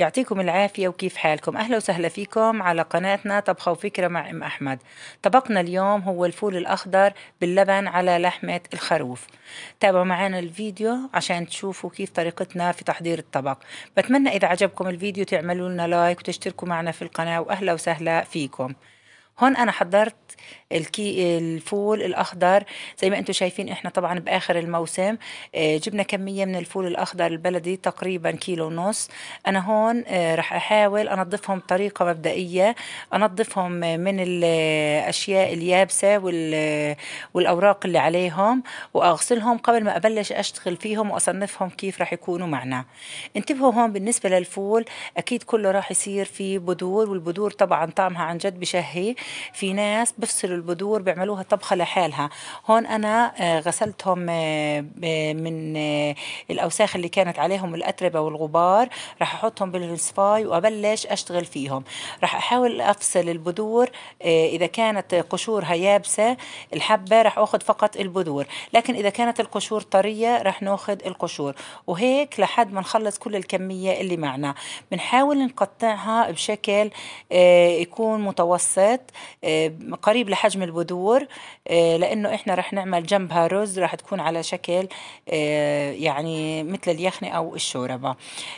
يعطيكم العافية وكيف حالكم أهلا وسهلا فيكم على قناتنا طبخة وفكرة مع أم أحمد طبقنا اليوم هو الفول الأخضر باللبن على لحمة الخروف تابعوا معنا الفيديو عشان تشوفوا كيف طريقتنا في تحضير الطبق بتمنى إذا عجبكم الفيديو تعملوا لنا لايك وتشتركوا معنا في القناة وأهلا وسهلا فيكم هون انا حضرت الكي الفول الاخضر زي ما انتم شايفين احنا طبعا باخر الموسم آه، جبنا كميه من الفول الاخضر البلدي تقريبا كيلو ونص انا هون آه، راح احاول انظفهم بطريقه مبدئيه انظفهم من الاشياء اليابسه والاوراق اللي عليهم واغسلهم قبل ما ابلش اشتغل فيهم واصنفهم كيف راح يكونوا معنا انتبهوا هون بالنسبه للفول اكيد كله راح يصير في بذور والبذور طبعا طعمها عن جد بشهي في ناس بفصلوا البذور بيعملوها طبخه لحالها هون انا آه، غسلتهم آه، من آه، الاوساخ اللي كانت عليهم الاتربه والغبار راح احطهم بالرصفاي وابلش اشتغل فيهم راح احاول افصل البذور اذا كانت قشورها يابسه الحبه راح اخذ فقط البذور لكن اذا كانت القشور طريه راح ناخذ القشور وهيك لحد ما نخلص كل الكميه اللي معنا بنحاول نقطعها بشكل يكون متوسط آه، قريب لحجم البذور آه، لانه احنا رح نعمل جنبها رز رح تكون على شكل آه، يعني مثل اليخنة او الشوربة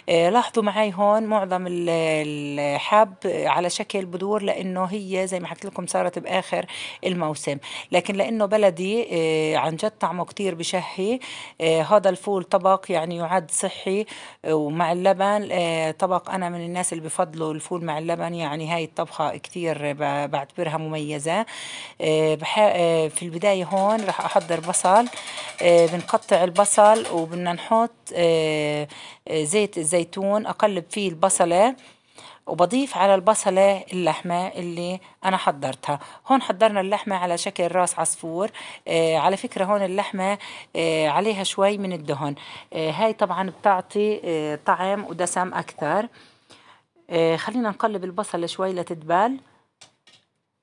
لاحظوا معي هون معظم الحب على شكل بذور لانه هي زي ما حكيت لكم صارت باخر الموسم لكن لانه بلدي عن جد طعمه كتير بشهي هذا الفول طبق يعني يعد صحي ومع اللبن طبق انا من الناس اللي بفضلوا الفول مع اللبن يعني هاي الطبخة كتير بعد اعتبرها مميزة آه، آه، في البداية هون راح احضر بصل آه، بنقطع البصل وبدنا نحط زيت الزيتون اقلب فيه البصلة وبضيف على البصلة اللحمة اللي أنا حضرتها هون حضرنا اللحمة على شكل راس عصفور آه على فكرة هون اللحمة آه عليها شوي من الدهن آه هاي طبعا بتعطي آه طعم ودسم أكثر آه خلينا نقلب البصلة شوي لتدبال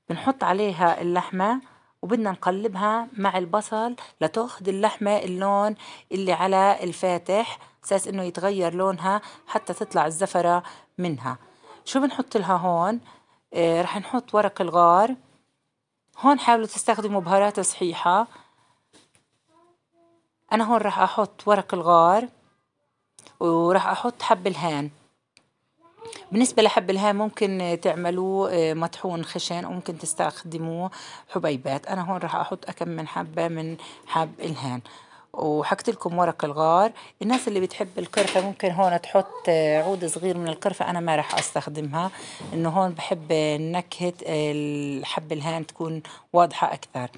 بنحط عليها اللحمة وبدنا نقلبها مع البصل لتاخد اللحمة اللون اللي على الفاتح اساس انه يتغير لونها حتى تطلع الزفرة منها شو بنحط لها هون آه رح نحط ورق الغار هون حاولوا تستخدموا بهارات صحيحة انا هون راح احط ورق الغار وراح احط حب الهان بالنسبة لحب الهام ممكن تعملوه آه، مطحون خشن وممكن تستخدموه حبيبات أنا هون راح أحط أكم من حبة من حب الهان وحكت لكم ورق الغار الناس اللي بتحب القرفة ممكن هون تحط آه، عود صغير من القرفة أنا ما راح أستخدمها إنه هون بحب نكهة آه، الحب الهان تكون واضحة أكثر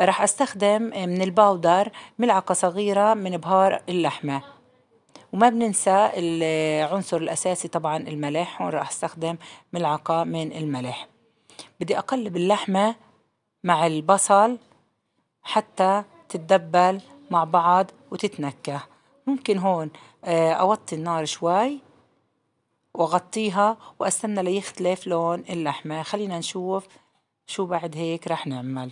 راح أستخدم من الباودر ملعقة صغيرة من بهار اللحمة وما بننسى العنصر الأساسي طبعا الملح هون راح استخدم ملعقة من الملح بدي أقلب اللحمة مع البصل حتى تتدبل مع بعض وتتنكه ممكن هون آه، أوطي النار شوي وأغطيها وأستنى ليختلف لون اللحمة خلينا نشوف شو بعد هيك رح نعمل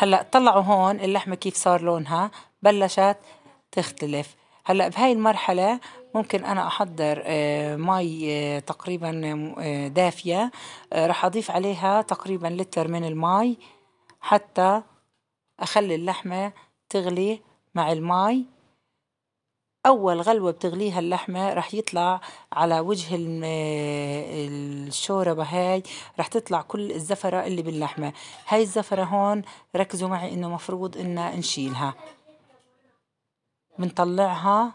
هلا طلعوا هون اللحمة كيف صار لونها بلشت تختلف هلا بهاي المرحلة ممكن أنا أحضر آه، مي آه، تقريبا آه، دافية راح أضيف عليها تقريبا لتر من المي حتى أخلي اللحمة تغلي مع المي أول غلوة بتغليها اللحمة رح يطلع على وجه الشوربة هاي رح تطلع كل الزفرة اللي باللحمة هاي الزفرة هون ركزوا معي إنه مفروض ان نشيلها بنطلعها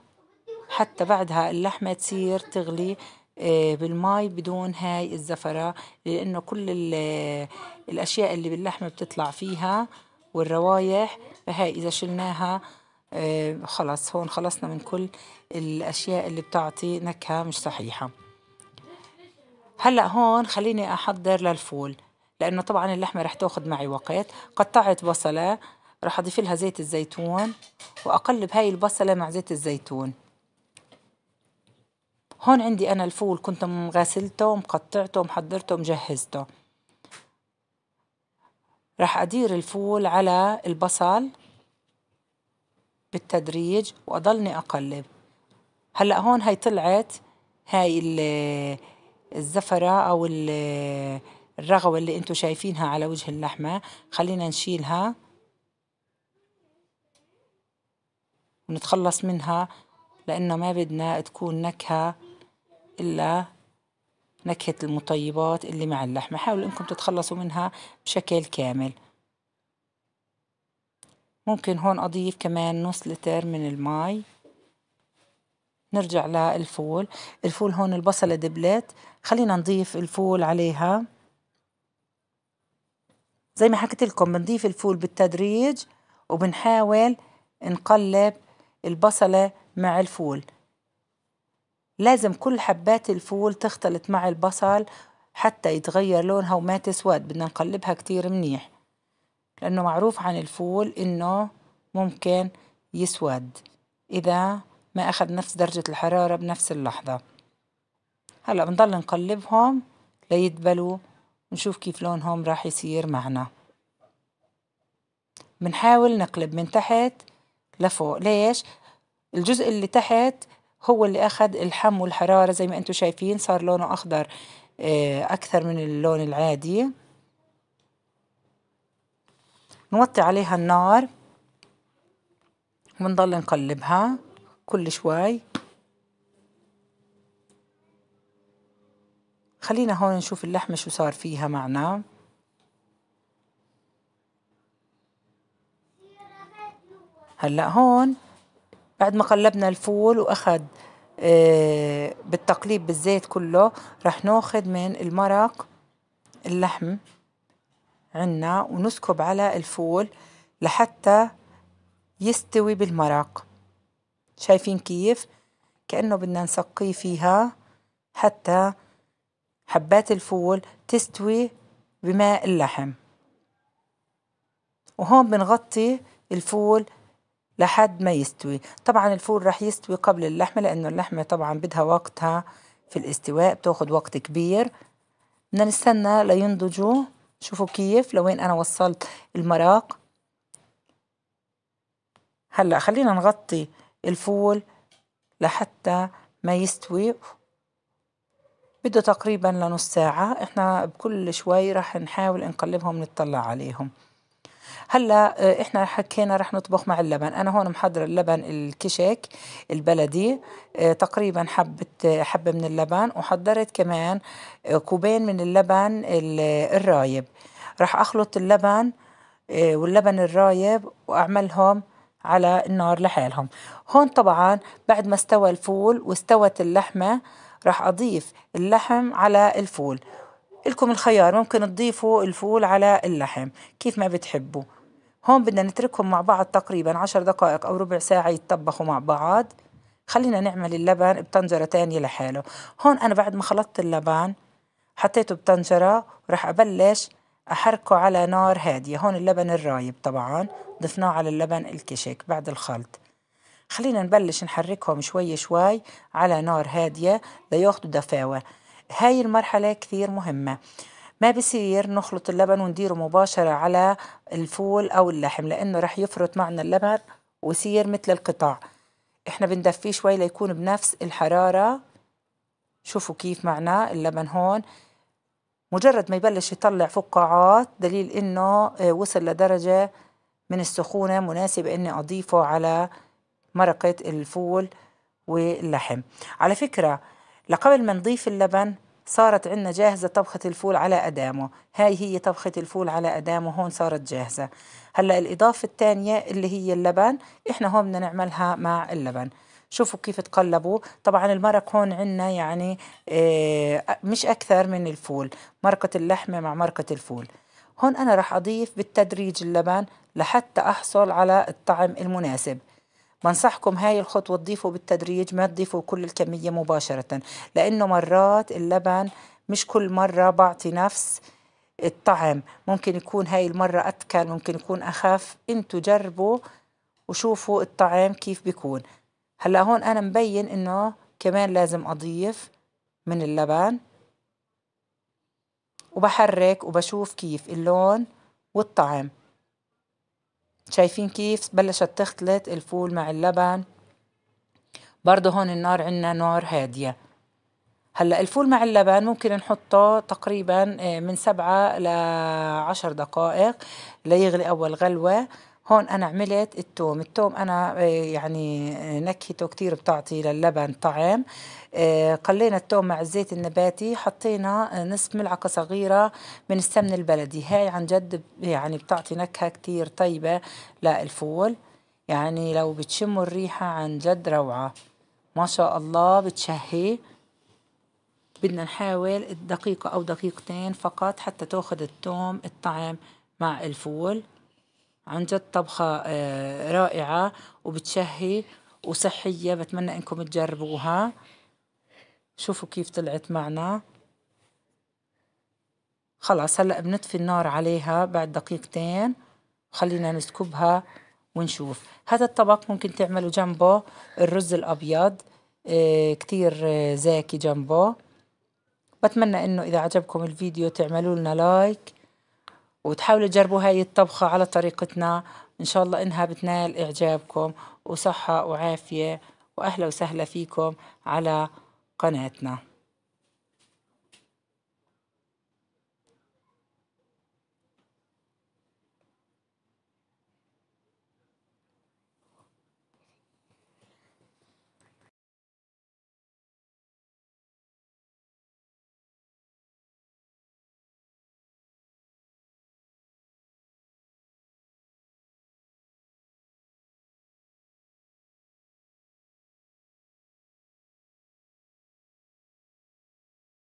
حتى بعدها اللحمة تصير تغلي آه، بالماي بدون هاي الزفرة لأنه كل الأشياء اللي باللحمة بتطلع فيها والروايح فهاي إذا شلناها آه، خلاص هون خلصنا من كل الأشياء اللي بتعطي نكهة مش صحيحة هلأ هون خليني أحضر للفول لأنه طبعا اللحمة رح تأخذ معي وقت قطعت بصلة رح أضيف لها زيت الزيتون وأقلب هاي البصلة مع زيت الزيتون هون عندي أنا الفول كنت مغسلته مقطعته محضرته مجهزته رح أدير الفول على البصل بالتدريج واضلني اقلب هلا هون هي طلعت هاي الزفره او الرغوه اللي انتم شايفينها على وجه اللحمه خلينا نشيلها ونتخلص منها لأنه ما بدنا تكون نكهة إلا نكهة المطيبات اللي مع اللحمة حاولوا إنكم تتخلصوا منها بشكل كامل ممكن هون أضيف كمان نص لتر من المي نرجع للفول الفول هون البصلة دبلت خلينا نضيف الفول عليها زي ما حكيت لكم بنضيف الفول بالتدريج وبنحاول نقلب البصلة مع الفول لازم كل حبات الفول تختلط مع البصل حتى يتغير لونها وما تسود بدنا نقلبها كتير منيح لأنه معروف عن الفول إنه ممكن يسود إذا ما أخذ نفس درجة الحرارة بنفس اللحظة هلأ بنضل نقلبهم ليدبلوا ونشوف كيف لونهم راح يصير معنا بنحاول نقلب من تحت لفوق ليش؟ الجزء اللي تحت هو اللي أخذ الحم والحرارة زي ما أنتم شايفين صار لونه أخضر آه، أكثر من اللون العادي نوطي عليها النار ونضل نقلبها كل شوي خلينا هون نشوف اللحمة شو صار فيها معنا هلأ هون بعد ما قلبنا الفول وأخد آه، بالتقليب بالزيت كله رح ناخد من المرق اللحم عنا ونسكب على الفول لحتى يستوي بالمرق شايفين كيف كأنه بدنا نسقيه فيها حتى حبات الفول تستوي بماء اللحم وهون بنغطي الفول لحد ما يستوي طبعا الفول رح يستوي قبل اللحمة لأنه اللحمة طبعا بدها وقتها في الاستواء بتاخد وقت كبير بدنا نستنى لينضجوا شوفوا كيف لوين أنا وصلت المراق هلأ خلينا نغطي الفول لحتى ما يستوي بده تقريبا لنص ساعة احنا بكل شوي راح نحاول نقلبهم نطلع عليهم هلا آه، احنا حكينا رح نطبخ مع اللبن انا هون محضره اللبن الكشك البلدي آه، تقريبا حبه آه، حبه من اللبن وحضرت كمان كوبين من اللبن الرايب رح اخلط اللبن واللبن الرايب واعملهم على النار لحالهم هون طبعا بعد ما استوى الفول واستوت اللحمه راح اضيف اللحم على الفول إلكم الخيار ممكن تضيفوا الفول على اللحم كيف ما بتحبوا هون بدنا نتركهم مع بعض تقريبا عشر دقائق أو ربع ساعة يتطبخوا مع بعض خلينا نعمل اللبن بطنجرة تانية لحاله هون أنا بعد ما خلطت اللبن حطيته بطنجرة وراح أبلش أحركه على نار هادية هون اللبن الرايب طبعا ضفناه على اللبن الكشك بعد الخلط خلينا نبلش نحركهم شوي شوي على نار هادية لياخدوا دفاوة هاي المرحلة كثير مهمة ما بصير نخلط اللبن ونديره مباشرة على الفول أو اللحم لأنه رح يفرط معنا اللبن ويصير مثل القطع احنا بندفيه شوي ليكون بنفس الحرارة شوفوا كيف معنا اللبن هون مجرد ما يبلش يطلع فقاعات دليل انه آه، وصل لدرجة من السخونة مناسبة اني اضيفه على مرقة الفول واللحم على فكرة لقبل ما نضيف اللبن صارت عندنا جاهزة طبخة الفول على أدامه هاي هي طبخة الفول على أدامه هون صارت جاهزة هلأ الإضافة الثانية اللي هي اللبن إحنا هون بدنا نعملها مع اللبن شوفوا كيف تقلبوا طبعا المرق هون عندنا يعني آه، مش أكثر من الفول مرقة اللحمة مع مرقة الفول هون أنا راح أضيف بالتدريج اللبن لحتى أحصل على الطعم المناسب بنصحكم هاي الخطوة تضيفوا بالتدريج ما تضيفوا كل الكمية مباشرة لأنه مرات اللبن مش كل مرة بعطي نفس الطعم ممكن يكون هاي المرة أتكل ممكن يكون أخف انتوا جربوا وشوفوا الطعم كيف بيكون هلا هون أنا مبين إنه كمان لازم أضيف من اللبن وبحرك وبشوف كيف اللون والطعم شايفين كيف بلشت تختلط الفول مع اللبن برضه هون النار عنا نار هادية هلا الفول مع اللبن ممكن نحطه تقريبا آه، من سبعة لعشر دقائق ليغلي أول غلوة هون أنا عملت التوم التوم أنا آه، يعني آه، نكهته كتير بتعطي للبن طعم آه، قلينا التوم مع الزيت النباتي حطينا نصف ملعقة صغيرة من السمن البلدي هاي عن جد يعني بتعطي نكهة كتير طيبة للفول يعني لو بتشموا الريحة عن جد روعة ما شاء الله بتشهي بدنا نحاول دقيقة أو دقيقتين فقط حتى تاخد التوم الطعم مع الفول عن جد طبخة آه، رائعة وبتشهي وصحية بتمنى انكم تجربوها شوفوا كيف طلعت معنا خلاص هلأ بنطفي النار عليها بعد دقيقتين خلينا نسكبها ونشوف هذا الطبق ممكن تعملوا جنبه الرز الأبيض آه، كتير آه، زاكي جنبه بتمنى انه اذا عجبكم الفيديو تعملوا لنا لايك وتحاولوا تجربوا هاي الطبخة على طريقتنا إن شاء الله إنها بتنال إعجابكم وصحة وعافية وأهلا وسهلا فيكم على قناتنا